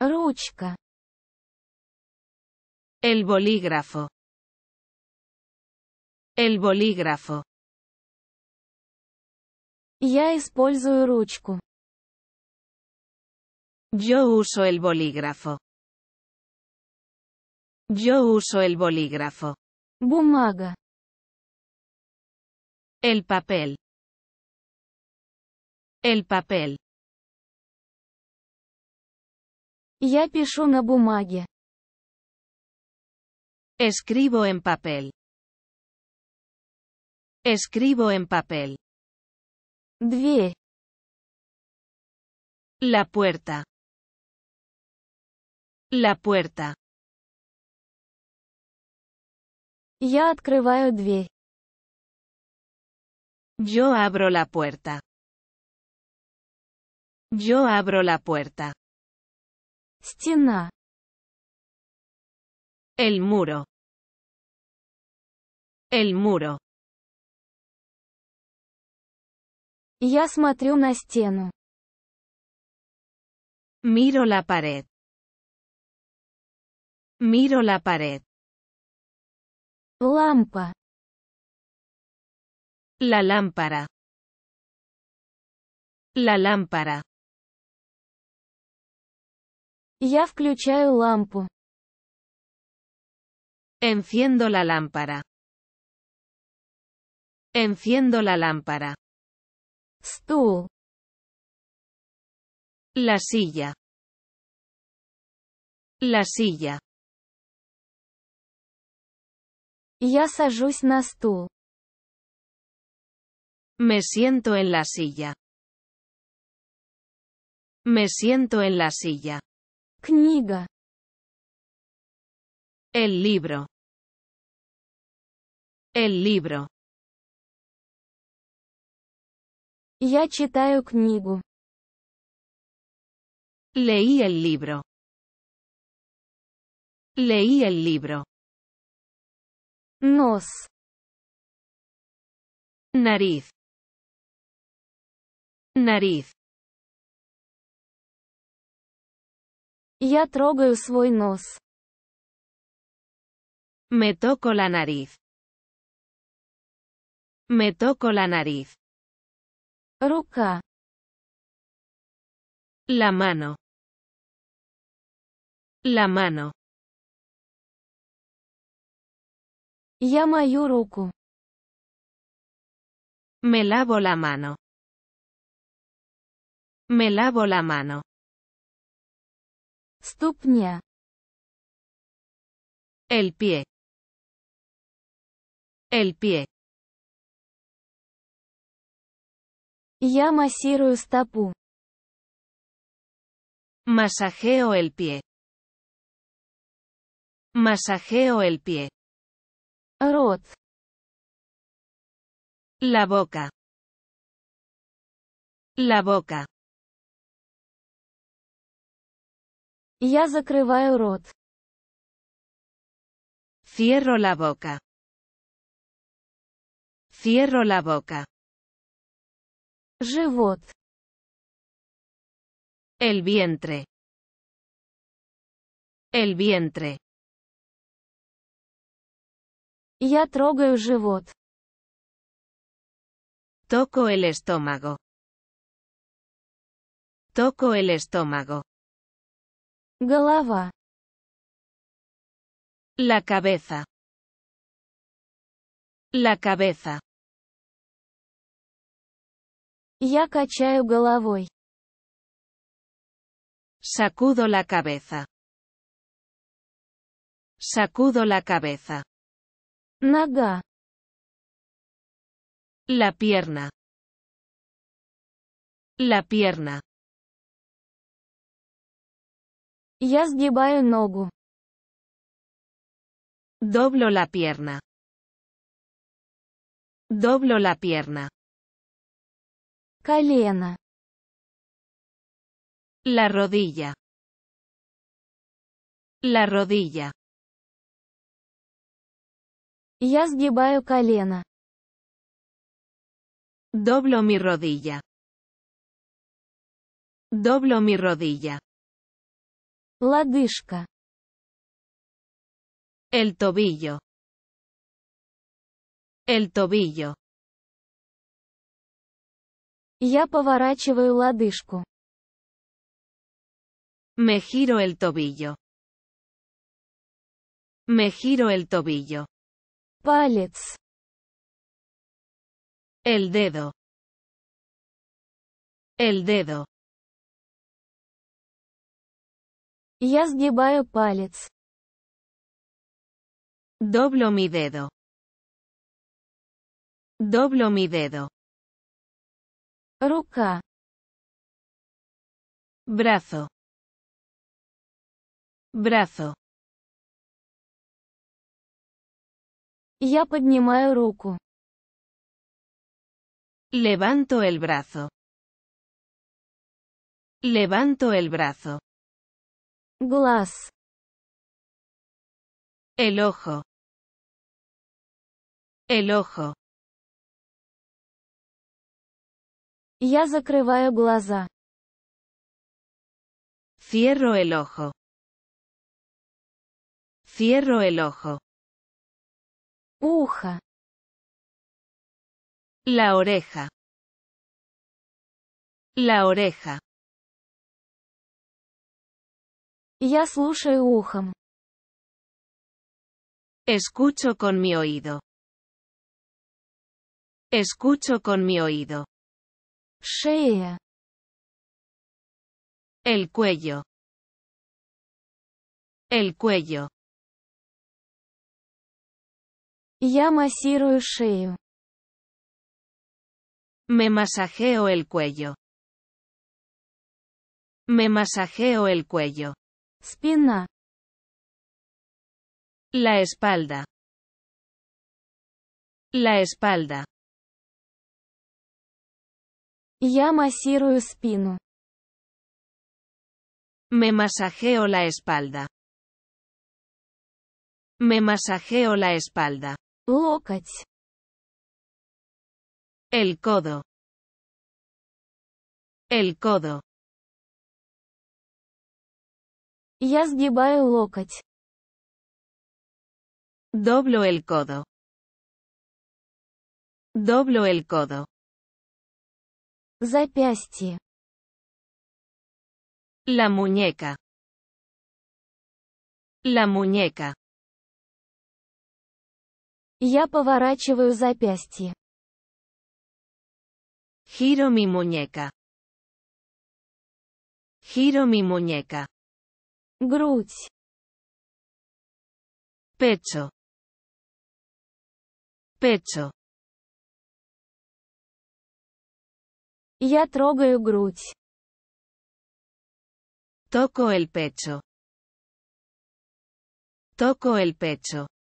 Ruchka. El bolígrafo. El bolígrafo. es использую ручку. Yo uso el bolígrafo. Yo uso el bolígrafo. Bumaga. El papel. El papel. Я пишу на бумаге. Escribo en papel. Escribo en papel. Дверь. La puerta. La puerta. Я открываю Yo abro la puerta. Yo abro la puerta. El muro. El muro. Я смотрю на Miro la pared. Miro la pared. lámpara La lámpara. La lámpara. Я включаю лампу. Enciendo la lámpara. Enciendo la lámpara. La silla. La silla. Ya сажусь на Me siento en la silla. Me siento en la silla. Книга. El libro. El libro. Yo читаю книгу. Leí el libro. Leí el libro. nos Nariz. Nariz. Ya трогаю свой Me toco la nariz. Me toco la nariz. Roca. La mano. La mano. Я мою Me lavo la mano. Me lavo la mano. Stupnia. El pie. El pie. ya массирую Masajeo el pie. Masajeo el pie. roth La boca. La boca. Я el рот. Cierro la boca. Cierro la boca. Живот. El vientre. El vientre. Я el живот. Toco el estómago. Toco el estómago. La cabeza. La cabeza. Я качаю Sacudo la cabeza. Sacudo la cabeza. Naga. La pierna. La pierna. Я сгибаю nogu. Doblo la pierna. Doblo la pierna. Колено. La rodilla. La rodilla. Я сгибаю колено. Doblo mi rodilla. Doblo mi rodilla. Лодыжка. El tobillo. El tobillo. Я поворачиваю лодыжку. Me giro el tobillo. Me giro el tobillo. Палец. El dedo. El dedo. Я сгибаю палец. Doblo mi dedo. Doblo mi dedo. Рука. Brazo. Brazo. Я поднимаю руку. Levanto el brazo. Levanto el brazo. Glass. El ojo. El ojo. Я закрываю глаза. Cierro el ojo. Cierro el ojo. Uja. La oreja. La oreja. Я слушаю Escucho con mi oído. Escucho con mi oído. Шея. El cuello. El cuello. Я массирую Me masajeo el cuello. Me masajeo el cuello. Spina, La espalda. La espalda. Я массирую espino, Me masajeo la espalda. Me masajeo la espalda. El codo. El codo. Я сгибаю локоть. Doblo el codo. Doblo el codo. Запястье. La muñeca. La muñeca. Я поворачиваю запястье. Giro mi muñeca. Giro mi muñeca. Gruz. pecho pecho trogo el грудь toco el pecho toco el pecho